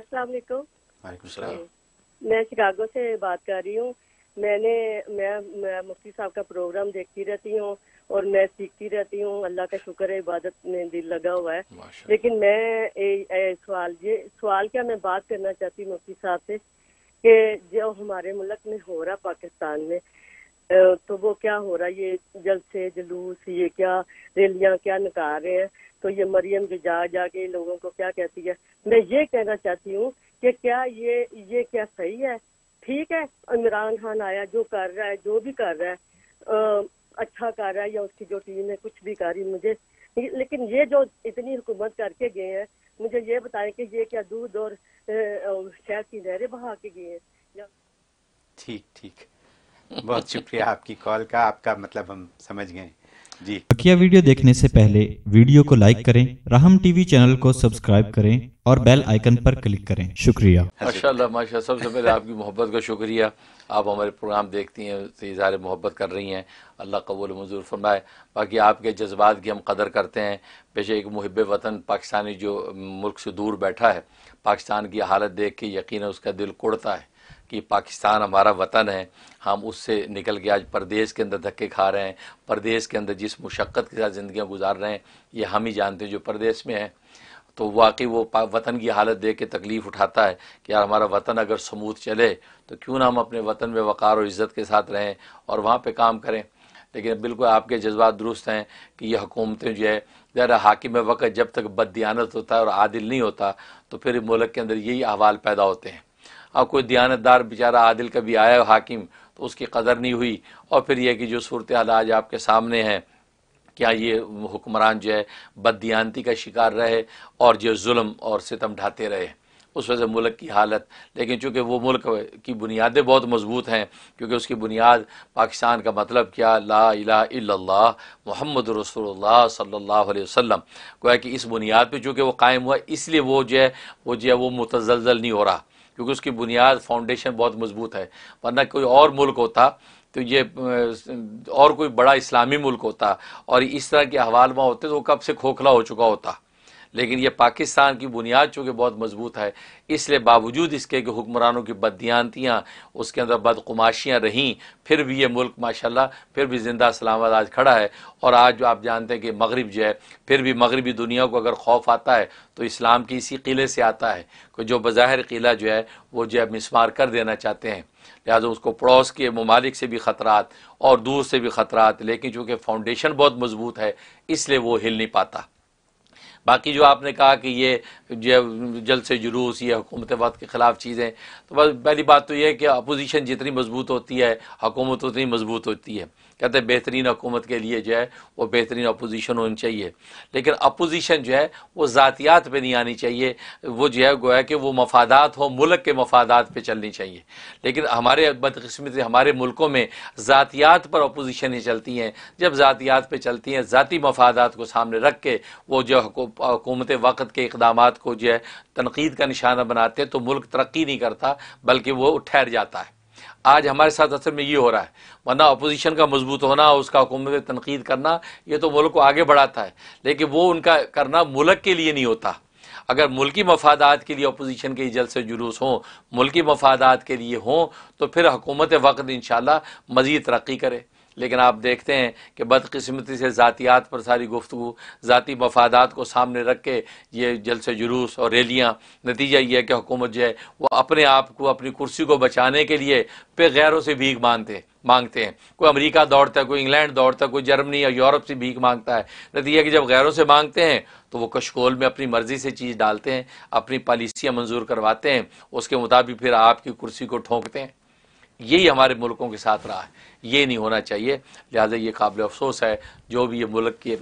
अस्सलाम मैं शिकागो से बात कर रही हूँ मैंने मैं, मैं मुफ्ती साहब का प्रोग्राम देखती रहती हूँ और मैं सीखती रहती हूँ अल्लाह का शुक्र है इबादत में दिल लगा हुआ है लेकिन मैं ए, ए, सवाल ये सवाल क्या मैं बात करना चाहती हूँ मुफ्ती साहब से कि जो हमारे मुल्क में हो रहा पाकिस्तान में तो वो क्या हो रहा है ये जलसे जलूस ये क्या रैलियां क्या नकार रहे हैं तो ये मरियम जो जा जाके लोगों को क्या कहती है मैं ये कहना चाहती हूँ कि क्या ये ये क्या सही है ठीक है इमरान खान आया जो कर रहा है जो भी कर रहा है आ, अच्छा कर रहा है या उसकी जो टीम है कुछ भी कर रही मुझे लेकिन ये जो इतनी हुकूमत करके गए हैं मुझे ये बताएं कि ये क्या दूध और शहर की नहरें बहा के गए हैं ठीक ठीक बहुत शुक्रिया आपकी कॉल का आपका मतलब हम समझ गए जी बकिया वीडियो देखने से पहले वीडियो को लाइक करें राहम टीवी चैनल को सब्सक्राइब करें और बेल आइकन पर क्लिक करें शुक्रिया माशा माशा सबसे पहले आपकी मोहब्बत का शुक्रिया आप हमारे प्रोग्राम देखती हैं इजहार मोहब्बत कर रही हैं अल्लाह कबूल मंजूर फरमाए बाकी आपके जज्बात की हम कदर करते हैं पेशे एक मुहब वतन पाकिस्तानी जो मुल्क से दूर बैठा है पाकिस्तान की हालत देख के यकीन उसका दिल कुड़ता है कि पाकिस्तान हमारा वतन है हम उससे निकल के आज प्रदेश के अंदर धक्के खा रहे हैं प्रदेश के अंदर जिस मुशक्क़त के साथ ज़िंदियाँ गुजार रहे हैं ये हम ही जानते हैं जो प्रदेश में है तो वाकई वो वतन की हालत देख के तकलीफ़ उठाता है कि यार हमारा वतन अगर समूथ चले तो क्यों ना हम अपने वतन में वक़ार और इज़्ज़त के साथ रहें और वहाँ पर काम करें लेकिन बिल्कुल आपके जज्बात दुरुस्त हैं कि ये हुकूमतें जो है ज़रा हाकिम वक़्त जब तक बददियानत होता है और आदिल नहीं होता तो फिर मुल्क के अंदर यही अहवाल पैदा होते हैं और कोई दयानतदार बेचारा आदिल कभी आया हाकिम तो उसकी कदर नहीं हुई और फिर यह कि जो सूरत हाल आज आपके सामने है क्या ये हुक्मरान जो है बददियानती का शिकार रहे और जो जुल्म और सितम ढाते रहे उस वजह से मुल्क की हालत लेकिन चूँकि वो मुल्क की बुनियादें बहुत मजबूत हैं क्योंकि उसकी बुनियाद पाकिस्तान का मतलब क्या ला इला मोहम्मद रसोल्ला सल्ला वसम है कि इस बुनियाद पर चूँकि वो कायम हुआ इसलिए वो जो है वो जो है वो मुतजलजल नहीं हो रहा क्योंकि उसकी बुनियाद फाउंडेशन बहुत मजबूत है वरना कोई और मुल्क होता तो ये और कोई बड़ा इस्लामी मुल्क होता और इस तरह के हवालमा होते तो वो कब से खोखला हो चुका होता लेकिन ये पाकिस्तान की बुनियाद चूँकि बहुत मजबूत है इसलिए बावजूद इसके कि हुक्मरानों की बददियानतियाँ उसके अंदर बदकुमाशियाँ रहीं फिर भी ये मुल्क माशा फिर भी ज़िंदा सलामत आज खड़ा है और आज जो आप जानते हैं कि मगरब जो है फिर भी मगरबी दुनिया को अगर खौफ आता है तो इस्लाम की इसी किले से आता है कि जो बज़ाहिर किला जो है वो जो है मिसमार कर देना चाहते हैं लिहाजा उसको पड़ोस के ममालिक से भी ख़तरात और दूर से भी ख़तरात लेकिन चूँकि फाउंडेशन बहुत मजबूत है इसलिए वो हिल नहीं पाता बाकी जो आपने कहा कि ये जल से जुलूस ये हुकूमत वक्त के ख़िलाफ़ चीज़ें तो बस पहली बात तो यह है कि अपोजिशन जितनी मजबूत होती है हुकूमत उतनी मजबूत होती है कहते हैं बेहतरीन हुकूमत के लिए जो है वो बेहतरीन अपोजिशन होनी चाहिए लेकिन अपोजिशन जो है वो ज़ातियात पर नहीं आनी चाहिए वो जो है गोया कि वो मफादात हो मुल्क के मफादात पर चलनी चाहिए लेकिन हमारे बदकस्मती हमारे मुल्कों में ज़ातियात पर अपोजिशन ही चलती हैं जब ज़ातियात पर चलती हैं ज़ाती मफादात को सामने रख के वो जो हुकूमत वक़्त के इकदाम को जो है तनकीद का निशाना बनाते हैं तो मुल्क तरक्की नहीं करता बल्कि वह ठहर जाता है आज हमारे साथ असल में ये हो रहा है वरना अपोजिशन का मजबूत होना उसका हुकूमत तनकीद करना ये तो मुल्क को आगे बढ़ाता है लेकिन वो उनका करना मुल्क के लिए नहीं होता अगर मुल्की मफादात के लिए अपोजिशन के जलसे जुलूस हों मुल्की मफादात के लिए हों तो फिर हकूमत वक्त इन मज़ीद तरक्की करे लेकिन आप देखते हैं कि बदकस्मती से ज़ातियात पर सारी गुफ्तु ज़ाती मफादात को सामने रख के ये जलसे जुलूस और रैलियाँ नतीजा ये है कि हुकूमत जो है वो अपने आप को अपनी कुर्सी को बचाने के लिए पे गैरों से भीख मानते मांगते हैं कोई अमेरिका दौड़ता है कोई इंग्लैंड दौड़ता है कोई जर्मनी या यूरोप से भीख मांगता है नतीजा कि जब गैरों से मांगते हैं तो वो कशकोल में अपनी मर्ज़ी से चीज़ डालते हैं अपनी पॉलिसियाँ मंजूर करवाते हैं उसके मुताबिक फिर आपकी कुर्सी को ठोंकते हैं यही हमारे मुल्कों के साथ रहा है ये नहीं होना चाहिए लिहाजा ये काबिल अफसोस है जो भी ये मुल्क के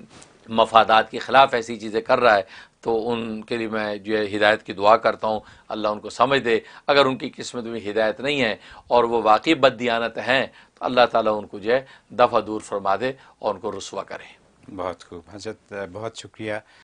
मफादात के ख़िलाफ़ ऐसी चीज़ें कर रहा है तो उनके लिए मैं जो है हिदायत की दुआ करता हूँ अल्लाह उनको समझ दे अगर उनकी किस्मत में हिदायत नहीं है और वो वाकई बददियानत हैं तो अल्लाह ताला उनको जो है दफ़ा दूर फरमा दे और उनको रसुआ करें बहुत खूब हजरत बहुत शुक्रिया